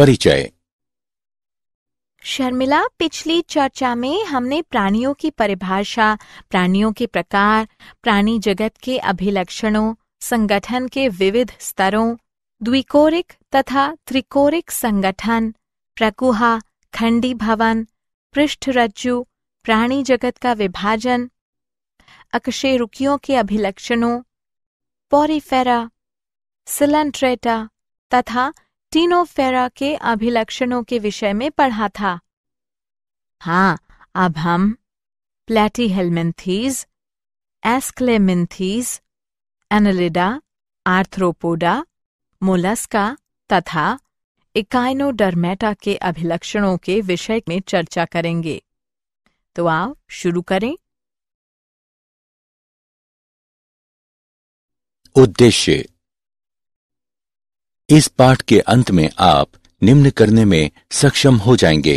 परिचय शर्मिला पिछली चर्चा में हमने प्राणियों की परिभाषा प्राणियों के प्रकार प्राणी जगत के अभिलक्षणों संगठन के विविध स्तरों द्विकोरिक तथा त्रिकोरिक संगठन प्रकुहा खंडी भवन पृष्ठरज्जु प्राणी जगत का विभाजन अक्षयरुकियों के अभिलक्षणों पोरिफेरा सिलेंट्रेटा तथा टीनोफेरा के अभिलक्षणों के विषय में पढ़ा था हाँ अब हम Platyhelminthes Aschelminthes Annelida Arthropoda Mollusca तथा इकाइनोडर्मेटा के अभिलक्षणों के विषय में चर्चा करेंगे तो आओ शुरू करें उद्देश्य इस पाठ के अंत में आप निम्न करने में सक्षम हो जाएंगे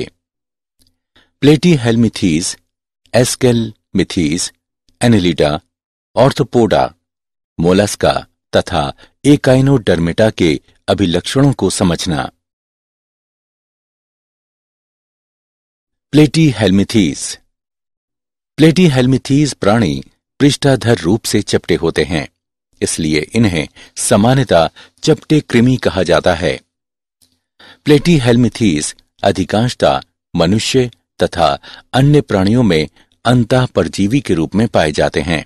Platyhelminthes Aschelminthes Annelida Arthropoda Mollusca तथा एकाइनोडर्मेटा के अभिलक्षणों को समझना प्लेटी हेलमिथीज प्लेटी हेलमिथीज प्राणी पृष्ठाधर रूप से चपटे होते हैं इसलिए इन्हें सामान्यता चपटे कृमि कहा जाता है प्लेटी हेलमिथीस अधिकांशता मनुष्य तथा अन्य प्राणियों में अंतः परजीवी के रूप में पाए जाते हैं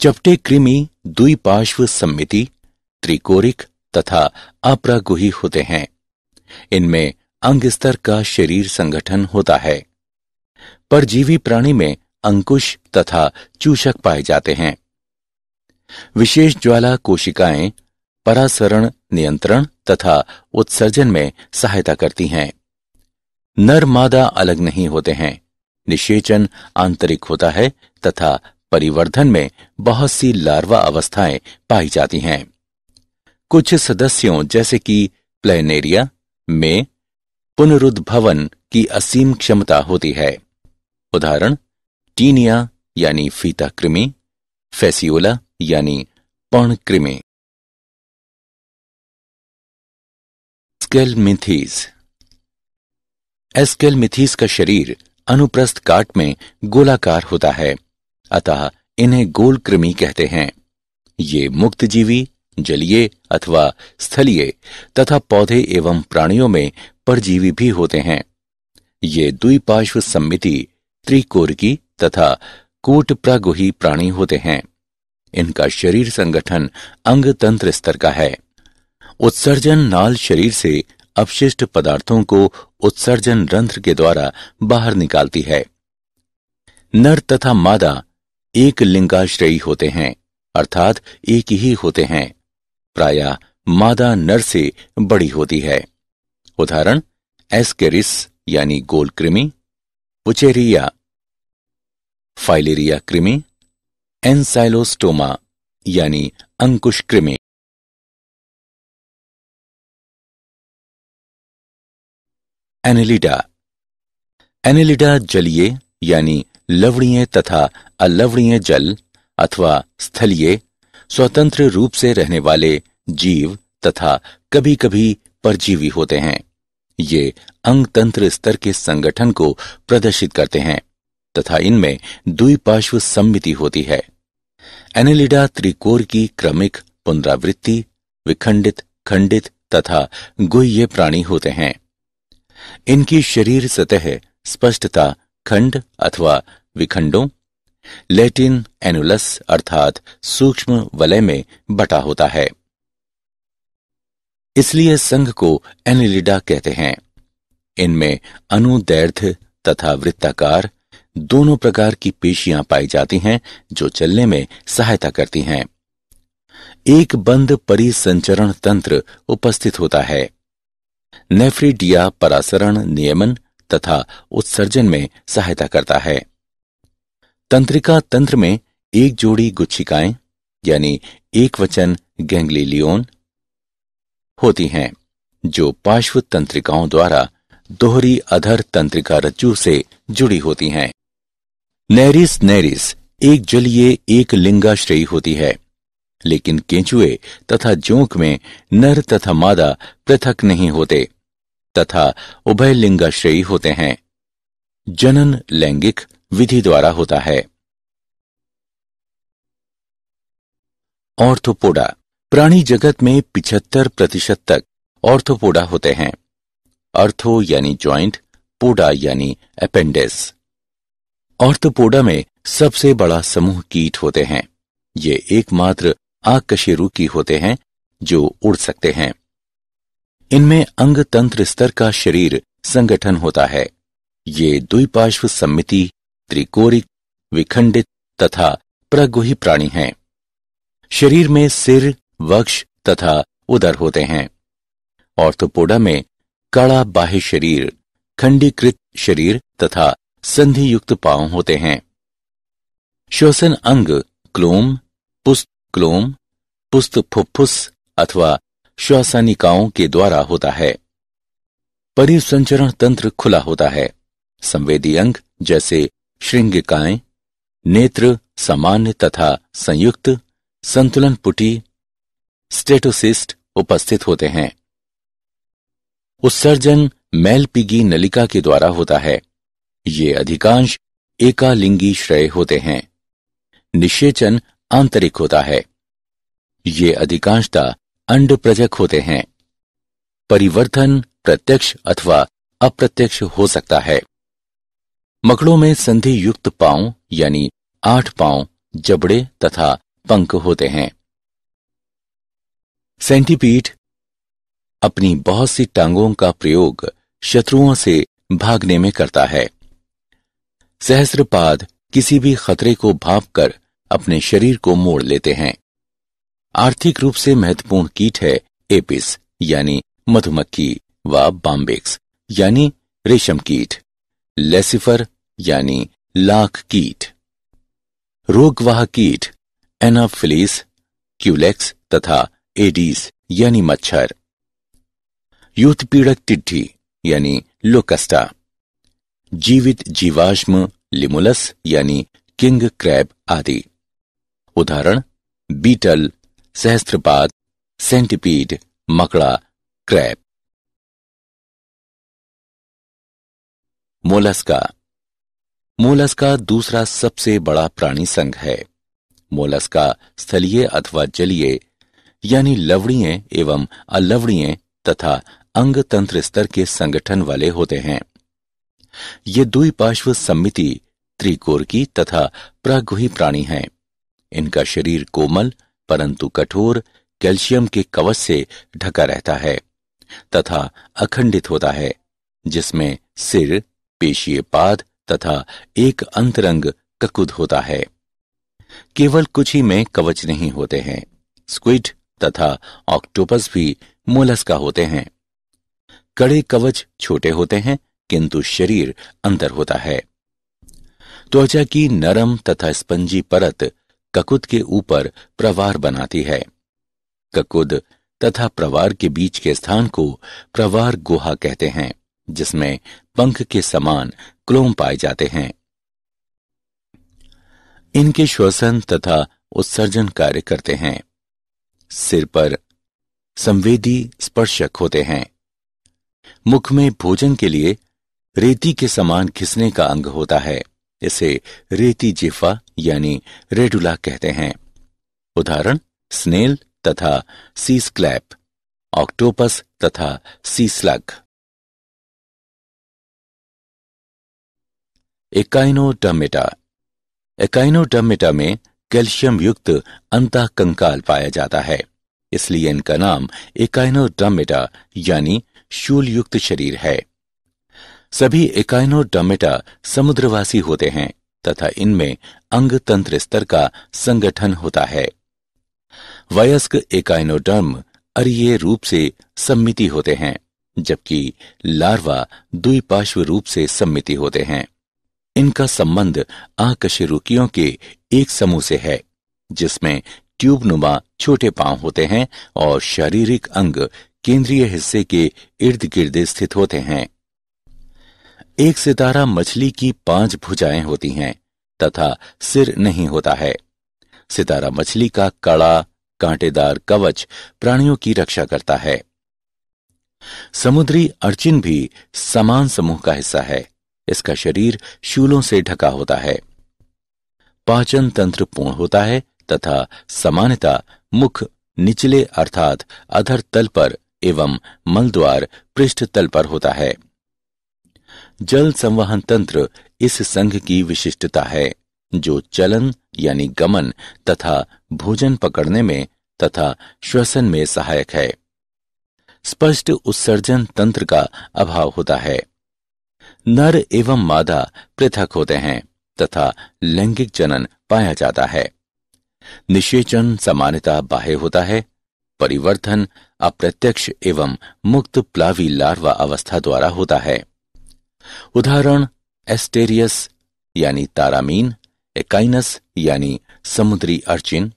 चपटे कृमि द्विपार्श्व सम्मिति त्रिकोरिक तथा अप्रागुही होते हैं इनमें अंग स्तर का शरीर संगठन होता है परजीवी प्राणी में अंकुश तथा चूषक पाए जाते हैं विशेष ज्वाला कोशिकाएं परासरण नियंत्रण तथा उत्सर्जन में सहायता करती हैं नर मादा अलग नहीं होते हैं निषेचन आंतरिक होता है तथा परिवर्धन में बहुत सी लार्वा अवस्थाएं पाई जाती हैं कुछ सदस्यों जैसे कि प्लेनेरिया में पुनरुद्भवन की असीम क्षमता होती है उदाहरण टीनिया यानी फीता कृमि फेसियोला यानी कृमि एस्केलमिथीज एस्केलमिथीज का शरीर अनुप्रस्थ काट में गोलाकार होता है अतः इन्हें गोल कृमि कहते हैं ये मुक्त जीवी जलीय अथवा स्थलीय तथा पौधे एवं प्राणियों में परजीवी भी होते हैं ये द्विपार्श्व सम्मिति त्रिकोर की तथा कूट प्रागुही प्राणी होते हैं इनका शरीर संगठन अंग तंत्र स्तर का है उत्सर्जन नाल शरीर से अपशिष्ट पदार्थों को उत्सर्जन रंध्र के द्वारा बाहर निकालती है नर तथा मादा एक लिंगाश्रयी होते हैं अर्थात एक ही होते हैं प्राय मादा नर से बड़ी होती है उदाहरण एस्केरिस यानी गोल कृमि पुचेरिया फाइलेरिया कृमि एनसाइलोस्टोमा यानी अंकुश कृमि एनेलिडा एनेलिडा जलीय यानी लवणीय तथा अलवणीय जल अथवा स्थलीय स्वतंत्र रूप से रहने वाले जीव तथा कभी कभी परजीवी होते हैं ये अंग तंत्र स्तर के संगठन को प्रदर्शित करते हैं तथा इनमें द्विपार्श्व सम्मिति होती है एनेलिडा त्रिकोर की क्रमिक पुनरावृत्ति विखंडित खंडित तथा गुह्य प्राणी होते हैं इनकी शरीर सतह स्पष्टता खंड अथवा विखंडों लेटिन एनुलस अर्थात सूक्ष्म वलय में बटा होता है इसलिए संघ को एनिलिडा कहते हैं इनमें अनुदैर्ध्य तथा वृत्ताकार दोनों प्रकार की पेशियां पाई जाती हैं जो चलने में सहायता करती हैं एक बंद परिसंचरण तंत्र उपस्थित होता है नेफ्रिडिया परासरण नियमन तथा उत्सर्जन में सहायता करता है तंत्रिका तंत्र में एक जोड़ी गुच्छिकाएं यानी एक वचन गैंग्लीलियोन होती हैं जो पार्श्व तंत्रिकाओं द्वारा दोहरी अधर तंत्रिका रज्जु से जुड़ी होती हैं नैरिस नैरिस एक जलीय एक लिंगाश्रयी होती है लेकिन केंचुए तथा जोंक में नर तथा मादा पृथक नहीं होते तथा उभय लिंगाश्रयी होते हैं जनन लैंगिक विधि द्वारा होता है ऑर्थोपोडा प्राणी जगत में पिछहत्तर प्रतिशत तक ऑर्थोपोडा होते हैं अर्थो यानी जॉइंट पोडा यानी अपेंडिक्स ऑर्थोपोडा में सबसे बड़ा समूह कीट होते हैं ये एकमात्र आकशेरू की होते हैं जो उड़ सकते हैं इनमें अंग तंत्र स्तर का शरीर संगठन होता है ये द्विपार्श्व सम्मिति त्रिकोरिक विखंडित तथा प्रगुही प्राणी हैं शरीर में सिर वक्ष तथा उदर होते हैं ऑर्थोपोडा में कड़ा बाह्य शरीर खंडीकृत शरीर तथा संधि युक्त पांव होते हैं श्वसन अंग क्लोम पुस्त क्लोम पुस्त फुफ्फुस अथवा श्वासनिकाओं के द्वारा होता है परिसंचरण तंत्र खुला होता है संवेदी अंग जैसे श्रृंगिकाएं नेत्र सामान्य तथा संयुक्त संतुलन पुटी स्टेटोसिस्ट उपस्थित होते हैं उत्सर्जन मैलपिगी नलिका के द्वारा होता है ये अधिकांश एकालिंगी श्रेय होते हैं निषेचन आंतरिक होता है ये अधिकांशता अंड प्रजक होते हैं परिवर्तन प्रत्यक्ष अथवा अप्रत्यक्ष हो सकता है मकड़ों में संधि युक्त पांव यानी आठ पांव जबड़े तथा पंख होते हैं सेंटीपीट अपनी बहुत सी टांगों का प्रयोग शत्रुओं से भागने में करता है सहस्रपाद किसी भी खतरे को भाप कर अपने शरीर को मोड़ लेते हैं आर्थिक रूप से महत्वपूर्ण कीट है एपिस यानी मधुमक्खी व बॉम्बिक्स यानी रेशम कीट लेसिफर यानी लाख कीट रोगवाह कीट एनाफिलिस क्यूलेक्स तथा एडीस यानी मच्छर युद्ध पीड़क टिड्डी यानी लोकस्टा जीवित जीवाश्म लिमुलस यानी किंग क्रैब आदि उदाहरण बीटल सहस्त्रपात सेंटिपीड मकड़ा क्रैब मोलस्का मोलस्का दूसरा सबसे बड़ा प्राणी संघ है मोलस्का स्थलीय अथवा जलीय यानी लवणीय एवं अलवणीय तथा अंग तंत्र स्तर के संगठन वाले होते हैं ये दुई पार्श्व सम्मिति की तथा प्रागुही प्राणी हैं इनका शरीर कोमल परंतु कठोर कैल्शियम के कवच से ढका रहता है तथा अखंडित होता है जिसमें सिर पेशीय पाद तथा एक अंतरंग ककुद होता है केवल कुछ ही में कवच नहीं होते हैं स्क्विड तथा ऑक्टोपस भी मोलस्का होते हैं कड़े कवच छोटे होते हैं किंतु शरीर अंदर होता है त्वचा की नरम तथा स्पंजी परत ककुद के ऊपर प्रवार बनाती है ककुद तथा प्रवार के बीच के स्थान को प्रवार गुहा कहते हैं जिसमें पंख के समान क्लोम पाए जाते हैं इनके श्वसन तथा उत्सर्जन कार्य करते हैं सिर पर संवेदी स्पर्शक होते हैं मुख में भोजन के लिए रेती के समान घिसने का अंग होता है इसे रेती जिफा यानी रेडुला कहते हैं उदाहरण स्नेल तथा सी स्क्लैप ऑक्टोपस तथा सी स्लग एकाइनोडमेटा एकाइनोडमेटा में कैल्शियम युक्त अंता कंकाल पाया जाता है इसलिए इनका नाम एकाइनोडमेटा यानी शूल युक्त शरीर है सभी एकाइनोडमेटा समुद्रवासी होते हैं तथा इनमें अंग तंत्र स्तर का संगठन होता है वयस्क एकाइनोडर्म अरिय रूप से सम्मिति होते हैं जबकि लार्वा द्विपार्श्व रूप से सम्मिति होते हैं इनका संबंध आकशेरुकियों के एक समूह से है जिसमें ट्यूबनुमा छोटे पांव होते हैं और शारीरिक अंग केंद्रीय हिस्से के इर्द गिर्द स्थित होते हैं एक सितारा मछली की पांच भुजाएं होती हैं तथा सिर नहीं होता है सितारा मछली का कड़ा कांटेदार कवच प्राणियों की रक्षा करता है समुद्री अर्चिन भी समान समूह का हिस्सा है इसका शरीर शूलों से ढका होता है पाचन तंत्र पूर्ण होता है तथा सामान्यता मुख निचले अर्थात अधर तल पर एवं मलद्वार पृष्ठ तल पर होता है जल संवहन तंत्र इस संघ की विशिष्टता है जो चलन यानी गमन तथा भोजन पकड़ने में तथा श्वसन में सहायक है स्पष्ट उत्सर्जन तंत्र का अभाव होता है नर एवं मादा पृथक होते हैं तथा लैंगिक जनन पाया जाता है निषेचन सामान्यता बाह्य होता है परिवर्तन अप्रत्यक्ष एवं मुक्त प्लावी लार्वा अवस्था द्वारा होता है उदाहरण एस्टेरियस यानी तारामीन एकाइनस यानी समुद्री अर्चिन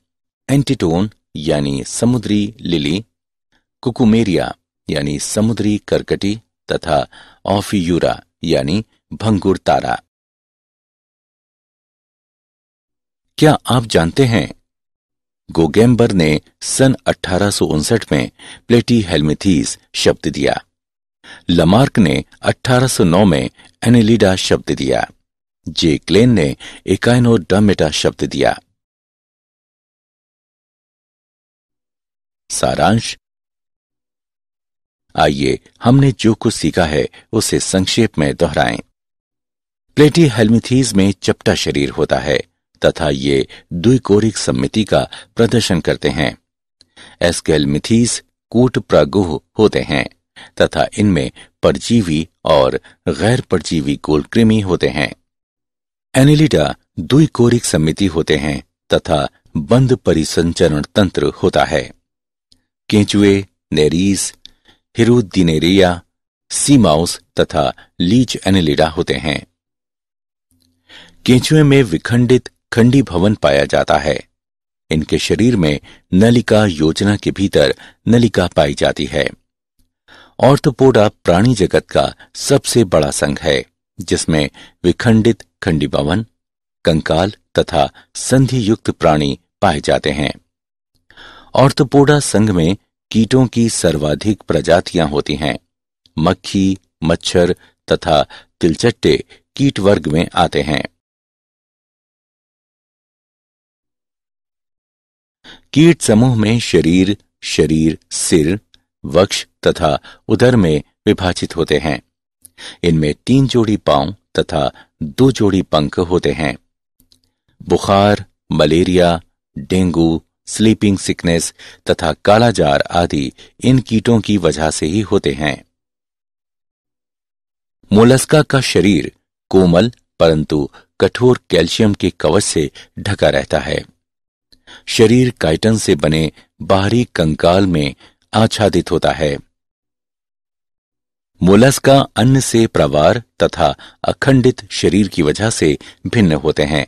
एंटीटोन यानी समुद्री लिली कुकुमेरिया यानी समुद्री करकटी तथा ऑफियूरा यानी भंगुर तारा क्या आप जानते हैं गोगेम्बर ने सन अठारह में प्लेटी हेलमिथीस शब्द दिया लमार्क ने 1809 में एनिलिडा शब्द दिया जे क्लेन ने एकाइनोडामेटा शब्द दिया सारांश आइए हमने जो कुछ सीखा है उसे संक्षेप में दोहराएं। प्लेटी हेलमिथीज में चपटा शरीर होता है तथा ये द्विकोरिक सम्मिति का प्रदर्शन करते हैं एस्केलमिथीज कूट प्रागुह होते हैं तथा इनमें परजीवी और गैर परजीवी गोलकृमि होते हैं एनिलिडा द्विकोरिक समिति होते हैं तथा बंद परिसंचरण तंत्र होता है केंचुए नेरीस हिरुदिनेरिया सीमाउस तथा लीच एनिलिडा होते हैं केंचुए में विखंडित खंडी भवन पाया जाता है इनके शरीर में नलिका योजना के भीतर नलिका पाई जाती है ऑर्थोपोडा तो प्राणी जगत का सबसे बड़ा संघ है जिसमें विखंडित खंडीभवन कंकाल तथा संधि युक्त प्राणी पाए जाते हैं ऑर्थोपोडा तो संघ में कीटों की सर्वाधिक प्रजातियां होती हैं मक्खी मच्छर तथा तिलचट्टे कीट वर्ग में आते हैं कीट समूह में शरीर शरीर सिर वक्ष तथा उदर में विभाजित होते हैं इनमें तीन जोड़ी पांव तथा दो जोड़ी पंख होते हैं बुखार मलेरिया डेंगू स्लीपिंग सिकनेस तथा कालाजार आदि इन कीटों की वजह से ही होते हैं मोलस्का का शरीर कोमल परंतु कठोर कैल्शियम के कवच से ढका रहता है शरीर काइटन से बने बाहरी कंकाल में आच्छादित होता है मोलस्का अन्न से प्रवार तथा अखंडित शरीर की वजह से भिन्न होते हैं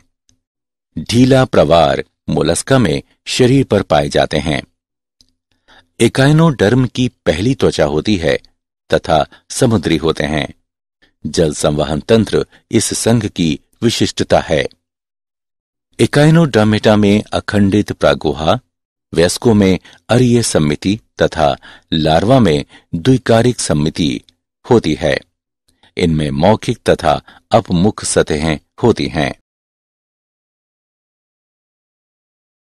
ढीला प्रवार मोलस्का में शरीर पर पाए जाते हैं एकाइनोडर्म की पहली त्वचा होती है तथा समुद्री होते हैं जल संवहन तंत्र इस संघ की विशिष्टता है एकाइनोड्रामेटा में अखंडित प्रागुहा वयस्कों में अरिय सम्मिति तथा लार्वा में द्विकारिक सम्मिति होती है इनमें मौखिक तथा अपमुख सतहें होती हैं